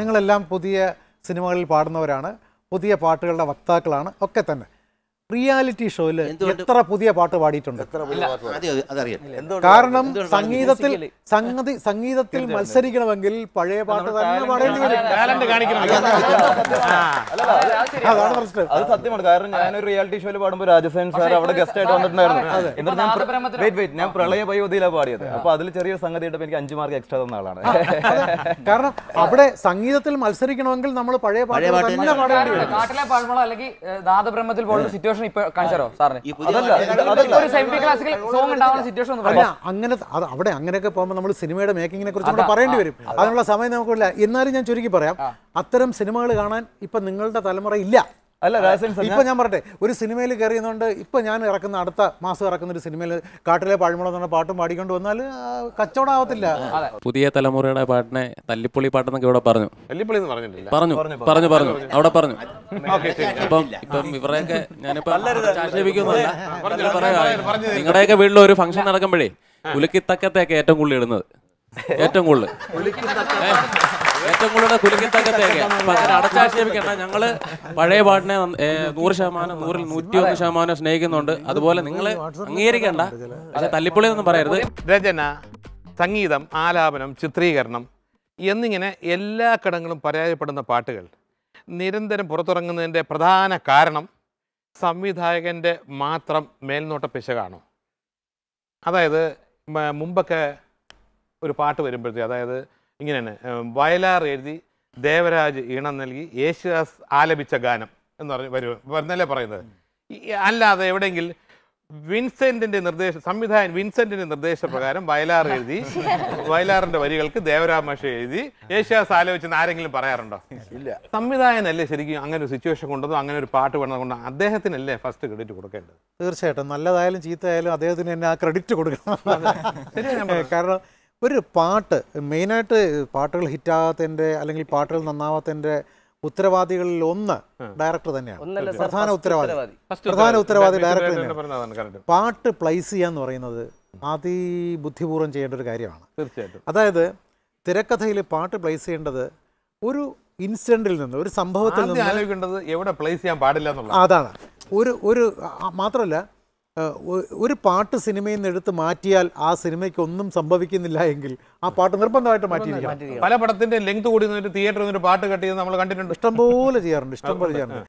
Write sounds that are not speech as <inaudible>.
നിങ്ങളെല്ലാം പുതിയ സിനിമകളിൽ പാടുന്നവരാണ് പുതിയ പാട്ടുകളുടെ വക്താക്കളാണ് ഒക്കെ തന്നെ റിയാലിറ്റി ഷോയില് എത്ര പുതിയ പാട്ട് പാടിയിട്ടുണ്ട് കാരണം സംഗീതത്തിൽ സംഗതി സംഗീതത്തിൽ മത്സരിക്കണമെങ്കിൽ പഴയ പാട്ട് തന്നെ പാടേണ്ടി വരും അത് സത്യമാണ് കാരണം ഞാനൊരു റിയാലിറ്റി ഷോയിൽ പാടുമ്പോൾ രാജസേൻ സാർ അവിടെ ഗസ്റ്റ് ആയിട്ട് വന്നിട്ടുണ്ടായിരുന്നു ഞാൻ വെയിറ്റ് വെയിറ്റ് ഞാൻ പ്രളയ പയോധിയിലാണ് പാടിയത് അപ്പൊ അതിൽ ചെറിയ സംഗതി ഇട്ടപ്പോൾ എനിക്ക് അഞ്ചു മാർക്ക് എക്സ്ട്രാ തന്ന ആളാണ് കാരണം അവിടെ സംഗീതത്തിൽ മത്സരിക്കണമെങ്കിൽ നമ്മൾ പഴയ പാട്ട് തന്നെ പാടേണ്ടി വരും നാട്ടിലെ പാടുമ്പോൾ അല്ലെങ്കിൽ നാദബ്രഹ്മത്തിൽ പോലുള്ള സിറ്റുവേഷൻ സിറ്റുവേഷൻ ഇപ്പൊ കാണിച്ചാലോ സാറിന് ഒരു സെമി ക്ലാസിക്കൽ സോങ് സിറ്റുവേഷൻ അങ്ങനെ അവിടെ അങ്ങനെയൊക്കെ പോകുമ്പോൾ നമ്മൾ സിനിമയുടെ മേക്കിങ്ങിനെ കുറിച്ച് കൂടെ പറയേണ്ടി വരും അതിനുള്ള സമയം നമുക്കില്ല എന്നാലും ഞാൻ ചുരുക്കി പറയാം അത്തരം സിനിമകൾ കാണാൻ ഇപ്പൊ നിങ്ങളുടെ തലമുറ ഇല്ല അല്ല ഇപ്പൊ ഞാൻ പറട്ടെ ഒരു സിനിമയിൽ കയറിയതുകൊണ്ട് ഇപ്പൊ ഞാൻ ഇറക്കുന്ന അടുത്ത മാസം ഇറക്കുന്ന ഒരു സിനിമയിൽ കാട്ടിലെ പാഴ്മുള എന്ന പാട്ടും പാടിക്കൊണ്ട് വന്നാൽ കച്ചവടാവത്തില്ല പുതിയ തലമുറയുടെ പാട്ടിനെ തല്ലിപ്പൊളി പാട്ടെന്നൊക്കെ ഇവിടെ പറഞ്ഞു തല്ലിപ്പൊളി പറഞ്ഞു പറഞ്ഞു പറഞ്ഞു അവിടെ പറഞ്ഞു അപ്പം ഇപ്പം ഇവരെയൊക്കെ ഞാനിപ്പോ നിങ്ങളുടെയൊക്കെ വീട്ടിൽ ഒരു ഫംഗ്ഷൻ നടക്കുമ്പോഴേ ഉലുക്കിത്തക്കത്തെയൊക്കെ ഏറ്റവും കൂടുതൽ ഇടുന്നത് <laughs> ഏറ്റവും കൂടുതൽ ഏറ്റവും കൂടുതൽ കുലുക്കിത്തക്കത്തേക്ക് അപ്പൊ അങ്ങനെ അടച്ചാക്ഷേപിക്കണ്ട ഞങ്ങള് പഴയ പാട്ടിനെ നൂറ് ശതമാനം നൂറിൽ നൂറ്റി ഒന്ന് ശതമാനം സ്നേഹിക്കുന്നുണ്ട് അതുപോലെ നിങ്ങൾ അംഗീകരിക്കണ്ട പക്ഷെ തല്ലിപ്പൊളി എന്നൊന്നും പറയരുത് രചന സംഗീതം ആലാപനം ചിത്രീകരണം എന്നിങ്ങനെ എല്ലാ കടങ്ങളും പരാജയപ്പെടുന്ന പാട്ടുകൾ നിരന്തരം പുറത്തിറങ്ങുന്നതിൻ്റെ പ്രധാന കാരണം സംവിധായകൻ്റെ മാത്രം മേൽനോട്ട പിശകാണോ അതായത് മുമ്പൊക്കെ ഒരു പാട്ട് വരുമ്പോഴത്തേക്ക് അതായത് ഇങ്ങനെയാണ് വയലാർ എഴുതി ദേവരാജ് ഈണം നൽകി യേശുദാസ് ആലപിച്ച ഗാനം എന്ന് പറഞ്ഞ് വരും എന്നല്ലേ പറയുന്നത് അല്ലാതെ എവിടെയെങ്കിൽ വിൻസെന്റിന്റെ നിർദ്ദേശ സംവിധായകൻ വിൻസെന്റിന്റെ നിർദ്ദേശപ്രകാരം വയലാർ എഴുതി വയലാറിന്റെ വരികൾക്ക് ദേവരാമേഷ എഴുതി യേശുദാസ് ആലോചിച്ചെന്ന് ആരെങ്കിലും പറയാറുണ്ടോ ഇല്ല സംവിധായകനല്ലേ ശരിക്കും അങ്ങനെ ഒരു സിറ്റുവേഷൻ കൊണ്ടതും അങ്ങനെ ഒരു പാട്ട് വേണത് കൊണ്ട് അദ്ദേഹത്തിനല്ലേ ഫസ്റ്റ് ക്രെഡിറ്റ് കൊടുക്കേണ്ടത് തീർച്ചയായിട്ടും നല്ലതായാലും ചീത്തയായാലും അദ്ദേഹത്തിന് തന്നെ ആ ക്രെഡിറ്റ് കൊടുക്കണം കാരണം ഒരു പാട്ട് മെയിനായിട്ട് പാട്ടുകൾ ഹിറ്റാകാത്തതിൻ്റെ അല്ലെങ്കിൽ പാട്ടുകൾ നന്നാവാത്തതിൻ്റെ ഉത്തരവാദികളിൽ ഒന്ന് ഡയറക്ടർ തന്നെയാണ് പ്രധാന ഉത്തരവാദി പ്രധാന ഉത്തരവാദി ഡയറക്ടർ തന്നെയാണ് പാട്ട് പ്ലേസ് ചെയ്യാന്ന് പറയുന്നത് അതിബുദ്ധിപൂർവ്വം ചെയ്യേണ്ട ഒരു കാര്യമാണ് തീർച്ചയായിട്ടും അതായത് തിരക്കഥയിൽ പാട്ട് പ്ലേസ് ചെയ്യേണ്ടത് ഒരു ഇൻസിഡന്റിൽ നിന്ന് ഒരു സംഭവത്തിൽ നിന്ന് എവിടെ പ്ലേസ് ചെയ്യാൻ പാടില്ല അതാണ് ഒരു ഒരു മാത്രമല്ല ഒരു പാട്ട് സിനിമയിൽ നിന്ന് എടുത്ത് മാറ്റിയാൽ ആ സിനിമയ്ക്ക് ഒന്നും സംഭവിക്കുന്നില്ല എങ്കിൽ ആ പാട്ട് നിർബന്ധമായിട്ട് മാറ്റിയിരിക്കണം പല പടത്തിന്റെ ലെങ്ത് കൂടി തിയേറ്ററിൽ നിന്ന് പാട്ട് കട്ട് ചെയ്ത് നമ്മൾ കണ്ടിട്ടുണ്ട് ഇഷ്ടംപോലെ ചെയ്യാറുണ്ട് ഇഷ്ടംപോലെ ചെയ്യാറുണ്ട്